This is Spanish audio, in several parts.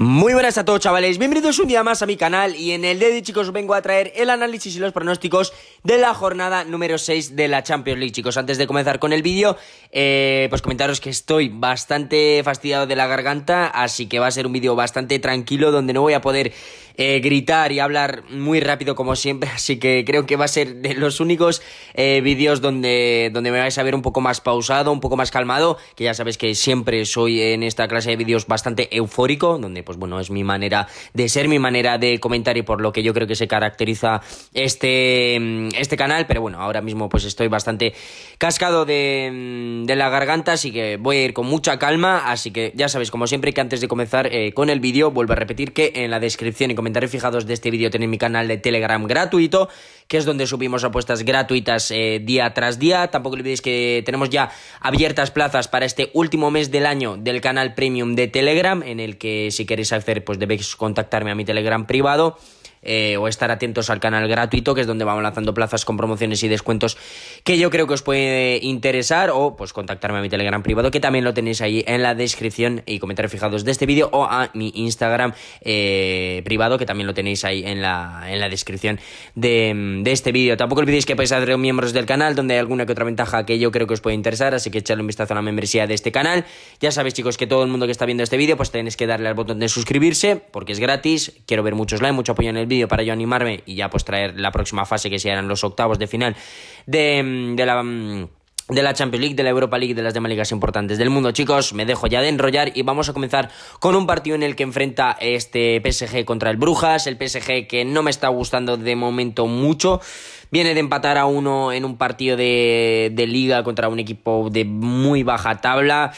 Muy buenas a todos chavales, bienvenidos un día más a mi canal y en el de hoy chicos vengo a traer el análisis y los pronósticos de la jornada número 6 de la Champions League chicos, antes de comenzar con el vídeo eh, pues comentaros que estoy bastante fastidiado de la garganta así que va a ser un vídeo bastante tranquilo donde no voy a poder eh, gritar y hablar muy rápido como siempre, así que creo que va a ser de los únicos eh, vídeos donde, donde me vais a ver un poco más pausado, un poco más calmado, que ya sabéis que siempre soy en esta clase de vídeos bastante eufórico, donde pues bueno, es mi manera de ser, mi manera de comentar y por lo que yo creo que se caracteriza este, mm, este canal, pero bueno, ahora mismo pues estoy bastante cascado mm, de, la garganta, así que voy a ir con mucha calma, así que ya sabéis, como siempre, que antes de comenzar eh, con el vídeo, vuelvo a repetir que en la descripción y comentarios fijados de este vídeo tenéis mi canal de Telegram gratuito, que es donde subimos apuestas gratuitas eh, día tras día. Tampoco olvidéis que tenemos ya abiertas plazas para este último mes del año del canal Premium de Telegram, en el que si queréis hacer, pues debéis contactarme a mi Telegram privado. Eh, o estar atentos al canal gratuito, que es donde vamos lanzando plazas con promociones y descuentos que yo creo que os puede interesar, o pues contactarme a mi Telegram privado, que también lo tenéis ahí en la descripción y comentarios fijados de este vídeo, o a mi Instagram eh, privado, que también lo tenéis ahí en la, en la descripción de, de este vídeo. Tampoco olvidéis que podéis hacer miembros del canal, donde hay alguna que otra ventaja que yo creo que os puede interesar, así que echadle un vistazo a la membresía de este canal. Ya sabéis, chicos, que todo el mundo que está viendo este vídeo, pues tenéis que darle al botón de suscribirse, porque es gratis. Quiero ver muchos likes, mucho apoyo en el vídeo para yo animarme y ya pues traer la próxima fase que serán los octavos de final de, mm, de la mm, de la Champions League, de la Europa League, de las demás ligas importantes del mundo. Chicos, me dejo ya de enrollar y vamos a comenzar con un partido en el que enfrenta este PSG contra el Brujas, el PSG que no me está gustando de momento mucho. Viene de empatar a uno en un partido de, de liga contra un equipo de muy baja tabla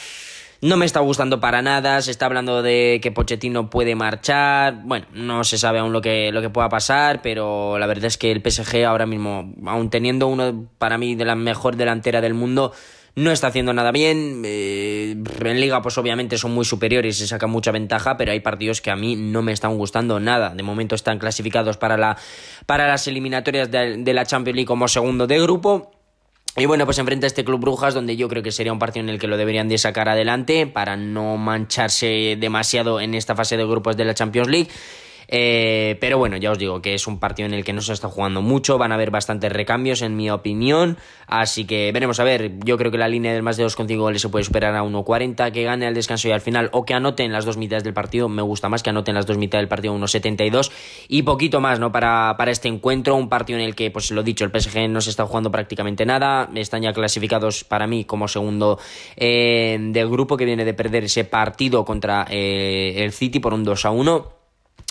no me está gustando para nada, se está hablando de que Pochettino puede marchar, bueno, no se sabe aún lo que, pueda pasar, pero la verdad es que el PSG ahora mismo, aún teniendo uno para mí de la mejor delantera del mundo, no está haciendo nada bien. Eh, en liga, pues obviamente son muy superiores y se sacan mucha ventaja, pero hay partidos que a mí no me están gustando nada. De momento están clasificados para, la, para las eliminatorias de la Champions League como segundo de grupo. Y bueno, pues enfrenta a este Club Brujas, donde yo creo que sería un partido en el que lo deberían de sacar adelante para no mancharse demasiado en esta fase de grupos de la Champions League. Eh, pero bueno, ya os digo que es un partido en el que no se está jugando mucho, van a haber bastantes recambios en mi opinión, así que veremos a ver, yo creo que la línea del más de 2,5 goles se puede superar a 1,40, que gane al descanso y al final o que anoten las dos mitades del partido, me gusta más que anoten las dos mitades del partido a 1,72 y poquito más, ¿no? Para, para este encuentro, un partido en el que, pues lo he dicho, el PSG no se está jugando prácticamente nada, están ya clasificados para mí como segundo eh, del grupo que viene de perder ese partido contra eh, el City por un 2 a 1.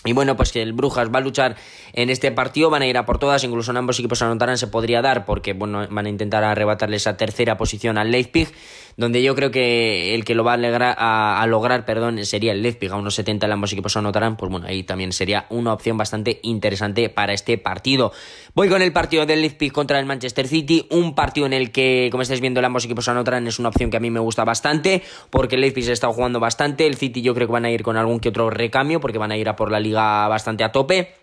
Y bueno, pues que el Brujas va a luchar en este partido, van a ir a por todas, incluso en ambos equipos anotarán se podría dar, porque bueno, van a intentar arrebatarle esa tercera posición al Leipzig, donde yo creo que el que lo va a, lograr perdón, sería el Leipzig, a unos 70 ambos equipos anotarán, pues bueno, ahí también sería una opción bastante interesante para este partido. Voy con el partido del Leipzig contra el Manchester City, un partido en el que, como estáis viendo, ambos equipos anotarán es una opción que a mí me gusta bastante, porque el Leipzig se está jugando bastante, el City yo creo que van a ir con algún que otro recambio, porque van a ir a por la liga liga bastante a tope.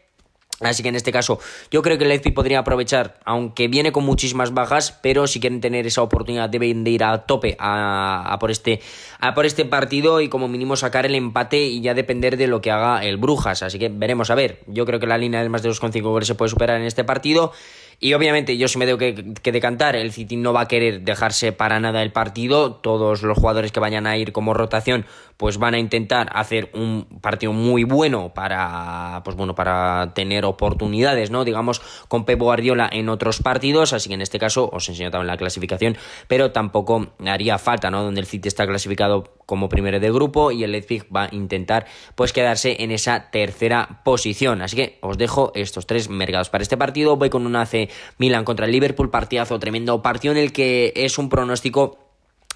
Así que en este caso, yo creo que el Leipzig podría aprovechar, aunque viene con muchísimas bajas, pero si quieren tener esa oportunidad deben de ir a tope a, por, este, a por este partido y como mínimo sacar el empate y ya depender de lo que haga el Brujas. Así que veremos a ver. Yo creo que la línea del más de 2,5 goles se puede superar en este partido. Y obviamente yo si me tengo que, que, decantar, el City no va a querer dejarse para nada el partido, todos los jugadores que vayan a ir como rotación pues van a intentar hacer un partido muy bueno para, pues bueno, para tener oportunidades, ¿no? Digamos, con Pep Guardiola en otros partidos, así que en este caso os enseño también la clasificación, pero tampoco haría falta, ¿no? Donde el City está clasificado como primero de grupo y el Leipzig va a intentar pues quedarse en esa tercera posición. Así que os dejo estos tres mercados para este partido. Voy con un AC Milan contra el Liverpool, partidazo tremendo, partido en el que es un pronóstico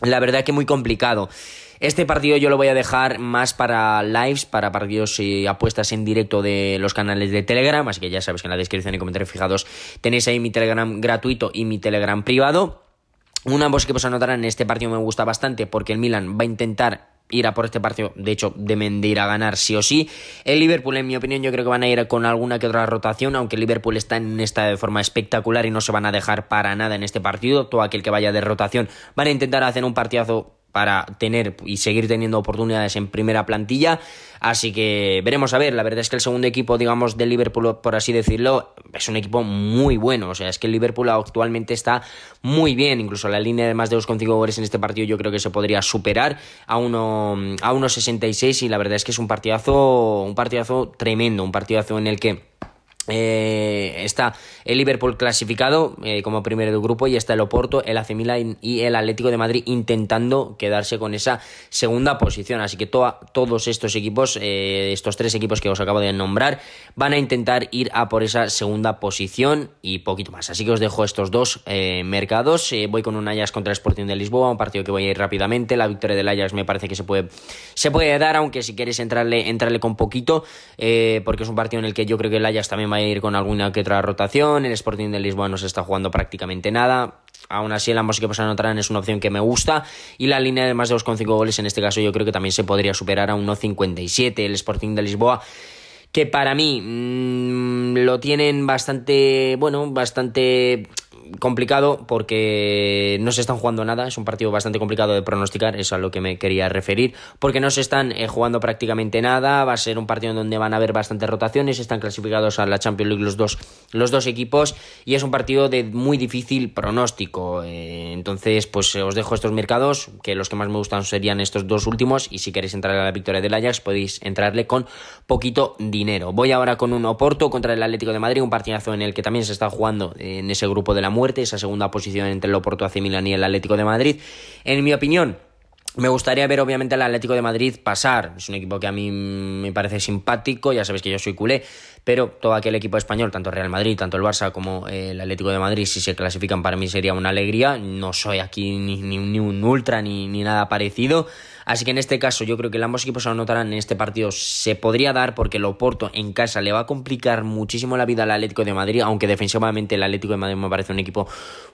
la verdad que muy complicado. Este partido yo lo voy a dejar más para lives, para partidos y apuestas en directo de los canales de Telegram, así que ya sabes que en la descripción y comentarios fijados tenéis ahí mi Telegram gratuito y mi Telegram privado. Una voz que pues anotarán en este partido me gusta bastante porque el Milan va a intentar ir a por este partido, de hecho, deben de ir a ganar sí o sí. El Liverpool, en mi opinión, yo creo que van a ir con alguna que otra rotación, aunque el Liverpool está en esta de forma espectacular y no se van a dejar para nada en este partido. Todo aquel que vaya de rotación van a intentar hacer un partidazo para tener y seguir teniendo oportunidades en primera plantilla. Así que veremos a ver. La verdad es que el segundo equipo, digamos, del Liverpool, por así decirlo, es un equipo muy bueno. O sea, es que el Liverpool actualmente está muy bien. Incluso la línea de más de 2,5 goles en este partido yo creo que se podría superar a 1,66 a y la verdad es que es un partidazo, un partidazo tremendo, un partidazo en el que eh, está el Liverpool clasificado eh, como primero del grupo y está el Oporto, el AC y el Atlético de Madrid intentando quedarse con esa segunda posición. Así que todos estos equipos, eh, estos tres equipos que os acabo de nombrar, van a intentar ir a por esa segunda posición y poquito más. Así que os dejo estos dos mercados. voy con un Ajax contra el Sporting de Lisboa, un partido que voy a ir rápidamente. La victoria del Ajax me parece que se puede, se puede dar, aunque si quieres entrarle, entrarle con poquito, porque es un partido en el que yo creo que el Ajax también va a ir con alguna que otra rotación, el Sporting de Lisboa no se está jugando prácticamente nada, aún así el ambos equipos anotarán es una opción que me gusta y la línea de más de 2,5 goles en este caso yo creo que también se podría superar a 1,57 el Sporting de Lisboa que para mí mm, lo tienen bastante, bueno, bastante complicado porque no se están jugando nada, es un partido bastante complicado de pronosticar, eso a lo que me quería referir, porque no se están eh, jugando prácticamente nada, va a ser un partido donde van a haber bastantes rotaciones, están clasificados a la Champions League los dos, los dos equipos y es un partido de muy difícil pronóstico. Eh, entonces, pues eh, os dejo estos mercados, que los que más me gustan serían estos dos últimos y si queréis entrar a la victoria del Ajax podéis entrarle con poquito dinero. Voy ahora con un Oporto contra el Atlético de Madrid, un partidazo en el que también se está jugando en ese grupo de la muerte, esa segunda posición entre el Oporto AC Milan y el Atlético de Madrid. En mi opinión, me gustaría ver, obviamente, al Atlético de Madrid pasar. Es un equipo que a mí me parece simpático, ya sabéis que yo soy culé, pero todo aquel equipo español, tanto Real Madrid, tanto el Barça como eh, el Atlético de Madrid, si se clasifican para mí sería una alegría. No soy aquí ni, un ultra ni, ni nada parecido. Así que en este caso yo creo que ambos equipos se anotarán en este partido. Se podría dar porque el Oporto en casa le va a complicar muchísimo la vida al Atlético de Madrid, aunque defensivamente el Atlético de Madrid me parece un equipo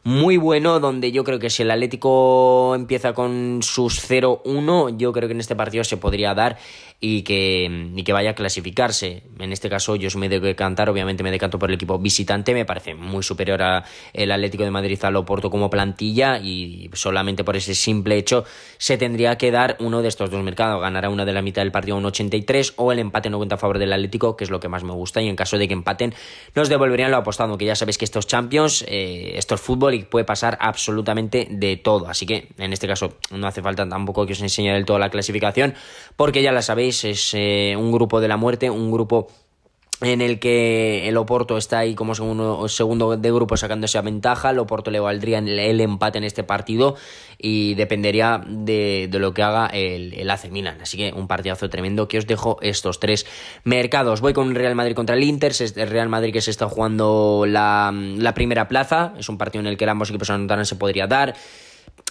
muy bueno, donde yo creo que si el Atlético empieza con sus 0-1, yo creo que en este partido se podría dar y que, que vaya a clasificarse. En este caso yo es me debo que cantar, obviamente me decanto por el equipo visitante, me parece muy superior al Atlético de Madrid al Oporto como plantilla y solamente por ese simple hecho se tendría que dar uno de estos dos mercados. Ganará una de la mitad del partido a un 83 o el empate cuenta a favor del Atlético, que es lo que más me gusta. Y en caso de que empaten, nos devolverían lo apostado, que ya sabéis que estos Champions, eh, estos esto fútbol y puede pasar absolutamente de todo. Así que en este caso no hace falta tampoco que os enseñe del todo la clasificación, porque ya la sabéis, es eh, un grupo de la muerte, un grupo en el que el Oporto está ahí como segundo, de grupo sacando esa ventaja, el Oporto le valdría el, el empate en este partido y dependería de, lo que haga el, el, AC Milan. Así que un partidazo tremendo que os dejo estos tres mercados. Voy con Real Madrid contra el Inter, el Real Madrid que se está jugando la, primera plaza, es un partido en el que ambos equipos anotarán se podría dar.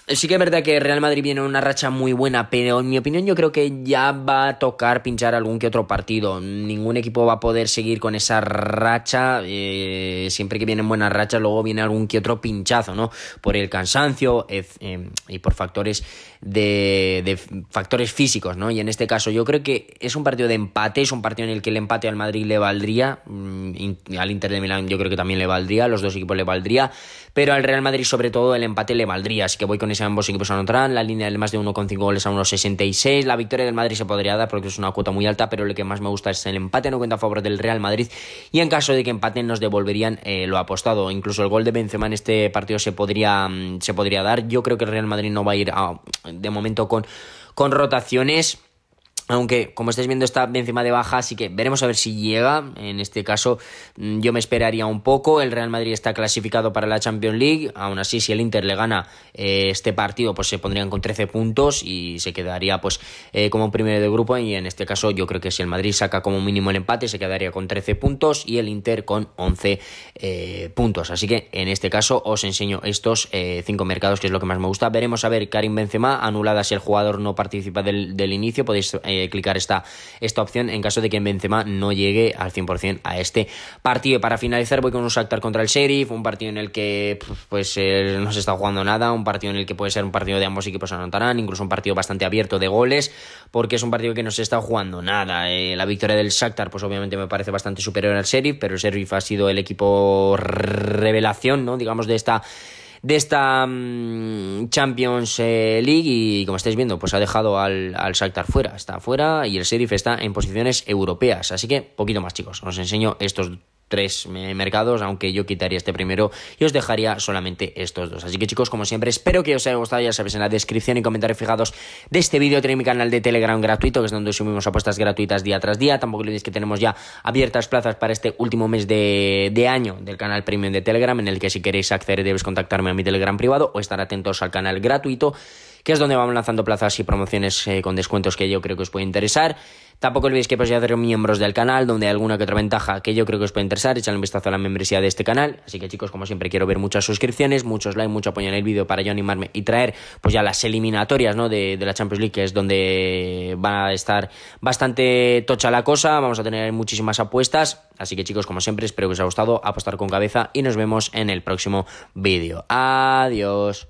Sí que es verdad que Real Madrid viene en una racha muy buena, pero en mi opinión yo creo que ya va a tocar pinchar algún que otro partido. Ningún equipo va a poder seguir con esa racha. Eh, siempre que vienen buena racha, luego viene algún que otro pinchazo, ¿no? Por el cansancio em, y por factores de, factores físicos, ¿no? Y en este caso yo creo que es un partido de empate, es un partido en el que el empate al Madrid le valdría, mm, al Inter de Milán yo creo que también le valdría, los dos equipos le valdría, pero al Real Madrid sobre todo el empate le valdría, así que voy con ambos equipos anotarán, la línea del más de 1,5 goles a 1,66, la victoria del Madrid se podría dar porque es una cuota muy alta, pero lo que más me gusta es el empate, no cuenta a favor del Real Madrid y en caso de que empaten nos devolverían eh, lo apostado, incluso el gol de Benzema en este partido se podría, mm, se podría dar, yo creo que el Real Madrid no va a ir de momento con, con rotaciones. Aunque, como estáis viendo, está encima de baja, así que veremos a ver si llega. En este caso, mm, yo me esperaría un poco. El Real Madrid está clasificado para la Champions League. Aún así, si el Inter le gana eh, este partido, pues se pondrían con 13 puntos y se quedaría pues eh, como primero de grupo. Y en este caso, yo creo que si el Madrid saca como mínimo el empate, se quedaría con 13 puntos y el Inter con 11 eh, puntos. Así que, en este caso, os enseño estos cinco mercados, que es lo que más me gusta. Veremos a ver Karim Benzema, anulada si el jugador no participa del, del inicio. Podéis clicar esta, esta opción en caso de que Benzema no llegue al 100% a este partido. Para finalizar voy con un Shakhtar contra el Sheriff, un partido en el que pues eh, no se está jugando nada, un partido en el que puede ser un partido de ambos equipos anotarán, incluso un partido bastante abierto de goles, porque es un partido que no se está jugando nada. Eh, la victoria del Shakhtar pues obviamente me parece bastante superior al Sheriff, pero el Sheriff ha sido el equipo revelación, ¿no? digamos de esta de esta mm, Champions eh, League y como estáis viendo, pues ha dejado al, al fuera, está fuera y el Sheriff está en posiciones europeas, así que poquito más chicos, os enseño estos tres eh, mercados, aunque yo quitaría este primero y os dejaría solamente estos dos. Así que chicos, como siempre, espero que os haya gustado, ya sabéis, en la descripción y comentarios fijados de este vídeo tenéis mi canal de Telegram gratuito, que es donde subimos apuestas gratuitas día tras día. Tampoco olvidéis que tenemos ya abiertas plazas para este último mes de, de año del canal premium de Telegram, en el que si queréis acceder debes contactarme a mi Telegram privado o estar atentos al canal gratuito que es donde vamos lanzando plazas y promociones eh, con descuentos que yo creo que os puede interesar. Tampoco olvidéis que podéis hacer miembros del canal, donde hay alguna que otra ventaja que yo creo que os puede interesar. Echadle un vistazo a la membresía de este canal. Así que chicos, como siempre, quiero ver muchas suscripciones, muchos likes, mucho apoyo en el vídeo para yo animarme y traer pues ya las eliminatorias ¿no? de, de la Champions League, que es donde va a estar bastante tocha la cosa. Vamos a tener muchísimas apuestas. Así que chicos, como siempre, espero que os haya gustado apostar con cabeza y nos vemos en el próximo vídeo. Adiós.